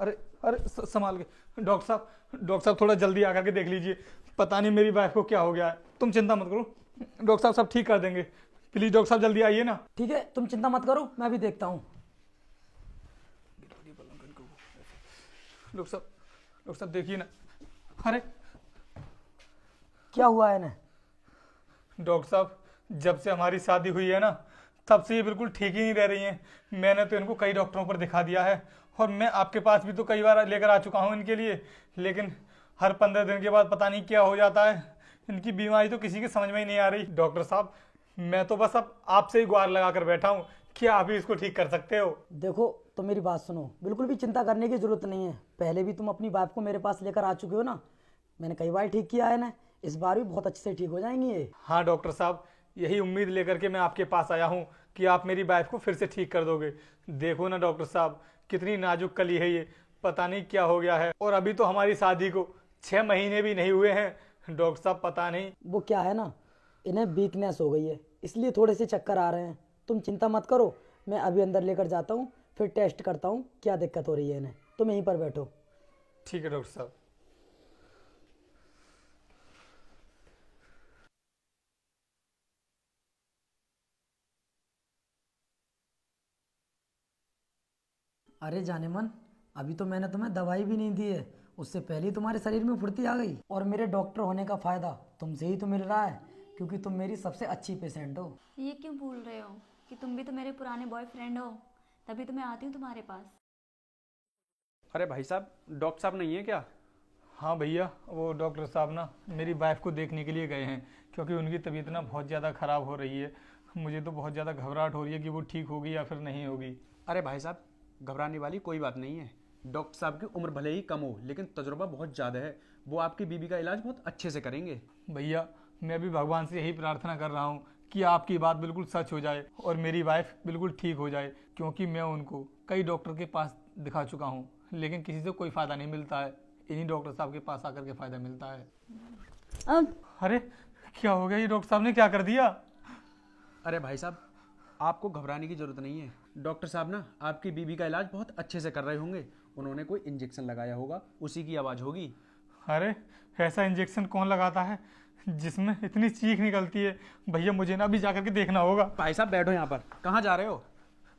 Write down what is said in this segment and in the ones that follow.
अरे अरे संभाल के डॉक्टर साहब डॉक्टर साहब थोड़ा जल्दी आकर के देख लीजिए पता नहीं मेरी वाइफ को क्या हो गया है तुम चिंता मत करो डॉक्टर साहब सब ठीक कर देंगे प्लीज़ डॉक्टर साहब जल्दी आइए ना ठीक है तुम चिंता मत करो मैं भी देखता हूँ डॉक्टर साहब डॉक्टर साहब देखिए ना अरे क्या हुआ है ना डॉक्टर साहब जब से हमारी शादी हुई है ना तब से ये बिल्कुल ठीक ही नहीं रह रही हैं मैंने तो इनको कई डॉक्टरों पर दिखा दिया है और मैं आपके पास भी तो कई बार लेकर आ चुका हूँ इनके लिए लेकिन हर पंद्रह दिन के बाद पता नहीं क्या हो जाता है इनकी बीमारी तो किसी की समझ में ही नहीं आ रही डॉक्टर साहब मैं तो बस अब आपसे ही गुहार लगा कर बैठा हूँ कि आप ही इसको ठीक कर सकते हो देखो तो मेरी बात सुनो बिल्कुल भी चिंता करने की ज़रूरत नहीं है पहले भी तुम अपनी वाइफ को मेरे पास लेकर आ चुके हो ना मैंने कई बार ठीक किया है ना इस बार भी बहुत अच्छे से ठीक हो जाएंगी ये हाँ डॉक्टर साहब यही उम्मीद लेकर के मैं आपके पास आया हूँ कि आप मेरी वाइफ को फिर से ठीक कर दोगे देखो ना डॉक्टर साहब कितनी नाजुक कली है ये पता नहीं क्या हो गया है और अभी तो हमारी शादी को छः महीने भी नहीं हुए हैं डॉक्टर साहब पता नहीं वो क्या है ना इन्हें वीकनेस हो गई है इसलिए थोड़े से चक्कर आ रहे हैं तुम चिंता मत करो मैं अभी अंदर लेकर जाता हूँ फिर टेस्ट करता हूँ क्या दिक्कत हो रही है इन्हें तुम यहीं पर बैठो ठीक है डॉक्टर साहब अरे जाने मन अभी तो मैंने तुम्हें दवाई भी नहीं दी है उससे पहले तुम्हारे शरीर में फुर्ती आ गई और मेरे डॉक्टर होने का फ़ायदा तुमसे ही तो मिल रहा है क्योंकि तुम मेरी सबसे अच्छी पेशेंट हो ये क्यों भूल रहे हो कि तुम भी तो मेरे पुराने बॉयफ्रेंड हो तभी तो मैं आती हूँ तुम्हारे पास अरे भाई साहब डॉक्टर साहब नहीं है क्या हाँ भैया वो डॉक्टर साहब ना मेरी वाइफ को देखने के लिए गए हैं क्योंकि उनकी तबीयत ना बहुत ज़्यादा ख़राब हो रही है मुझे तो बहुत ज़्यादा घबराहट हो रही है कि वो ठीक होगी या फिर नहीं होगी अरे भाई साहब घबराने वाली कोई बात नहीं है डॉक्टर साहब की उम्र भले ही कम हो लेकिन तजुर्बा बहुत ज़्यादा है वो आपकी बीबी का इलाज बहुत अच्छे से करेंगे भैया मैं भी भगवान से यही प्रार्थना कर रहा हूँ कि आपकी बात बिल्कुल सच हो जाए और मेरी वाइफ बिल्कुल ठीक हो जाए क्योंकि मैं उनको कई डॉक्टर के पास दिखा चुका हूँ लेकिन किसी से कोई फ़ायदा नहीं मिलता है इन्हीं डॉक्टर साहब के पास आकर के फ़ायदा मिलता है अब अरे क्या हो गया ये डॉक्टर साहब ने क्या कर दिया अरे भाई साहब आपको घबराने की ज़रूरत नहीं है डॉक्टर साहब ना आपकी बीबी का इलाज बहुत अच्छे से कर रहे होंगे उन्होंने कोई इंजेक्शन लगाया होगा उसी की आवाज़ होगी अरे ऐसा इंजेक्शन कौन लगाता है जिसमें इतनी चीख निकलती है भैया मुझे ना अभी जाकर के देखना होगा भाई साहब बैठो यहाँ पर कहाँ जा रहे हो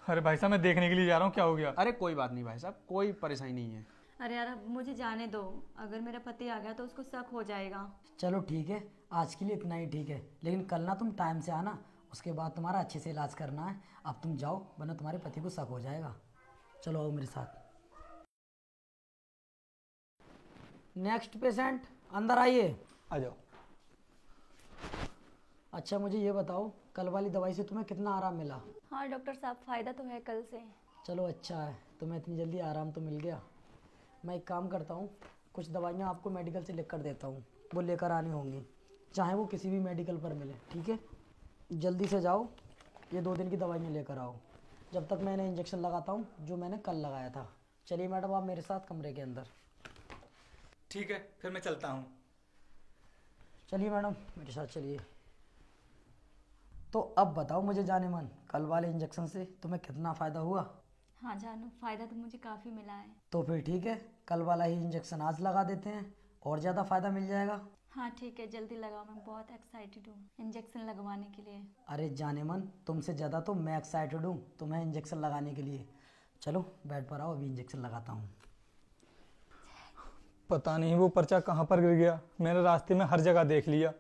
अरे भाई साहब मैं देखने के लिए जा रहा हूँ क्या हो गया अरे कोई बात नहीं भाई साहब कोई परेशानी नहीं है अरे यार मुझे जाने दो अगर मेरा पति आ गया तो उसको शक हो जाएगा चलो ठीक है आज के लिए इतना ही ठीक है लेकिन कल ना तुम टाइम से आना उसके बाद तुम्हारा अच्छे से इलाज करना है अब तुम जाओ वरना तुम्हारे पति को शक हो जाएगा चलो आओ मेरे साथ नेक्स्ट पेशेंट अंदर आइए आ जाओ अच्छा मुझे ये बताओ कल वाली दवाई से तुम्हें कितना आराम मिला हाँ डॉक्टर साहब फ़ायदा तो है कल से चलो अच्छा है तुम्हें इतनी जल्दी आराम तो मिल गया मैं एक काम करता हूँ कुछ दवाइयाँ आपको मेडिकल से लिख कर देता हूँ वो लेकर आनी होंगी चाहे वो किसी भी मेडिकल पर मिले ठीक है जल्दी से जाओ ये दो दिन की दवाइयाँ लेकर आओ जब तक मैंने इंजेक्शन लगाता हूँ जो मैंने कल लगाया था चलिए मैडम आप मेरे साथ कमरे के अंदर ठीक है फिर मैं चलता हूँ चलिए मैडम मेरे साथ चलिए तो अब बताओ मुझे जाने मन कल वाले इंजेक्शन से तुम्हें कितना फ़ायदा हुआ हाँ जानू फ़ायदा तो मुझे काफ़ी मिला है तो फिर ठीक है कल वाला ही इंजेक्शन आज लगा देते हैं और ज़्यादा फ़ायदा मिल जाएगा हाँ ठीक है जल्दी लगाओ मैं बहुत एक्साइटेड हूँ इंजेक्शन लगवाने के लिए अरे जाने मन तुमसे ज़्यादा तो मैं एक्साइटेड हूँ तुम्हें इंजेक्शन लगाने के लिए चलो बेड पर आओ अभी इंजेक्शन लगाता हूँ पता नहीं वो पर्चा कहाँ पर गिर गया मैंने रास्ते में हर जगह देख लिया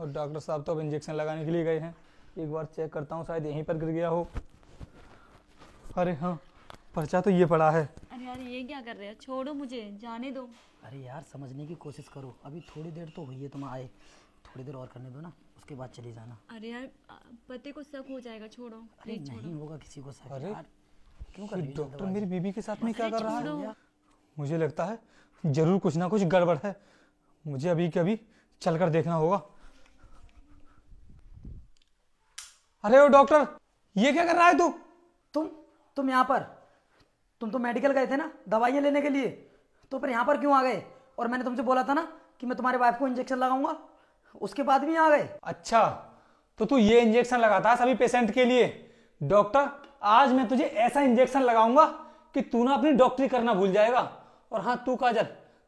और डॉक्टर साहब तो अब इंजेक्शन लगाने के लिए गए हैं एक बार चेक करता हूँ शायद यहीं पर गिर गया हो अरे हाँ पर्चा तो ये पड़ा है यार ये क्या कर रहे हो छोड़ो मुझे जाने दो अरे यार समझने की कोशिश करो अभी थोड़ी देर तो हुई है तुम आए थोड़ी देर और करने दो ना उसके बाद चले जाना अरे यार पते को शक हो जाएगा छोड़ो अरे नहीं होगा किसी को शक अरे क्यों कर डॉक्टर मेरी बीबी के साथ में क्या कर रहा है मुझे लगता है जरूर कुछ ना कुछ गड़बड़ है मुझे अभी के अभी चल कर देखना होगा अरे वो डॉक्टर ये क्या कर रहा है तू तुम तुम यहाँ पर तुम तो मेडिकल गए थे ना दवाइयाँ लेने के लिए तो फिर यहाँ पर क्यों आ गए और मैंने तुमसे बोला था ना कि मैं तुम्हारे वाइफ को इंजेक्शन लगाऊंगा उसके बाद भी आ गए अच्छा तो तू ये इंजेक्शन लगाता है सभी पेशेंट के लिए डॉक्टर आज मैं तुझे ऐसा इंजेक्शन लगाऊंगा कि तू ना अपनी डॉक्टरी करना भूल जाएगा और हाँ तू काजल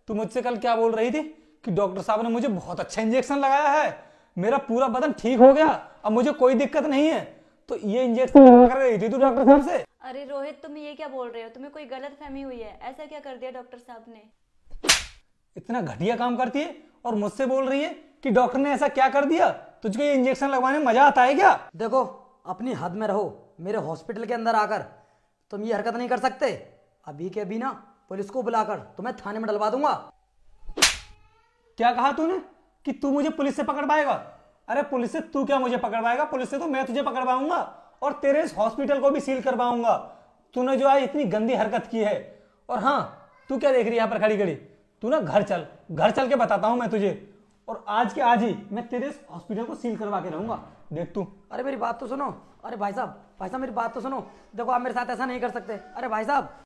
तू मुझसे कल क्या बोल रही थी कि डॉक्टर साहब ने मुझे बहुत अच्छा इंजेक्शन लगाया है मेरा पूरा बदन ठीक हो गया अब मुझे कोई दिक्कत नहीं है तो ये इंजेक्शन हम्म। कर रही थी तू डॉक्टर साहब से अरे रोहित तुम ये क्या बोल रहे हो तुम्हें कोई गलत फहमी हुई है ऐसा क्या कर दिया डॉक्टर साहब ने इतना घटिया काम करती है और मुझसे बोल रही है कि डॉक्टर ने ऐसा क्या कर दिया तुझको ये इंजेक्शन लगवाने में मजा आता है क्या देखो अपनी हद में रहो मेरे हॉस्पिटल के अंदर आकर तुम ये हरकत नहीं कर सकते अभी के अभी ना पुलिस को बुलाकर तुम्हें थाने में डलवा दूंगा क्या कहा तूने कि तू मुझे पुलिस से पकड़ पाएगा अरे पुलिस से तू क्या मुझे पकड़वाएगा पुलिस से तो मैं तुझे पकड़वाऊंगा और तेरे इस हॉस्पिटल को भी सील करवाऊंगा तूने जो आज इतनी गंदी हरकत की है और हाँ तू क्या देख रही है यहाँ पर खड़ी खड़ी तू ना घर चल घर चल के बताता हूँ मैं तुझे और आज के आज ही मैं तेरे इस हॉस्पिटल को सील करवा के रहूंगा देख तू अरे मेरी बात तो सुनो अरे भाई साहब भाई साहब मेरी बात तो सुनो देखो आप मेरे साथ ऐसा नहीं कर सकते अरे भाई साहब